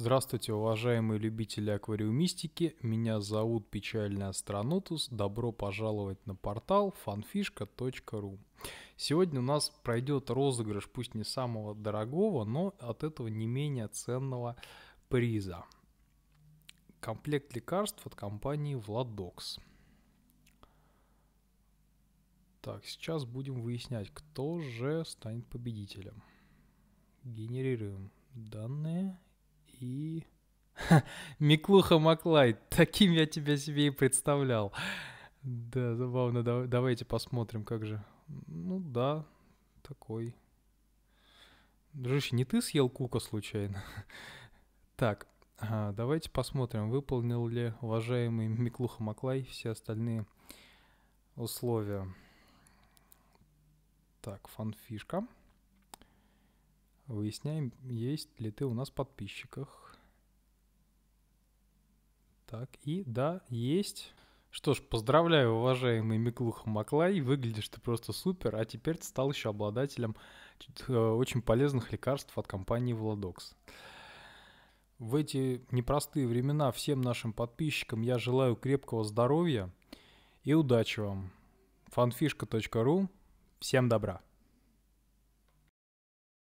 Здравствуйте, уважаемые любители аквариумистики. Меня зовут Печальный астронотус. Добро пожаловать на портал fanfishka.ru. Сегодня у нас пройдет розыгрыш, пусть не самого дорогого, но от этого не менее ценного приза. Комплект лекарств от компании Владокс. Так, сейчас будем выяснять, кто же станет победителем. Генерируем данные и... Миклуха Маклай, таким я тебя себе и представлял. Да, забавно, да, давайте посмотрим, как же. Ну да, такой. Дружище, не ты съел кука случайно? Так, а, давайте посмотрим, выполнил ли уважаемый Миклуха Маклай все остальные условия. Так, фанфишка. фишка Выясняем, есть ли ты у нас в подписчиках. Так, и да, есть. Что ж, поздравляю, уважаемый Миклуха Маклай, выглядишь ты просто супер, а теперь ты стал еще обладателем э, очень полезных лекарств от компании Владокс. В эти непростые времена всем нашим подписчикам я желаю крепкого здоровья и удачи вам. fanfishka.ru. Всем добра!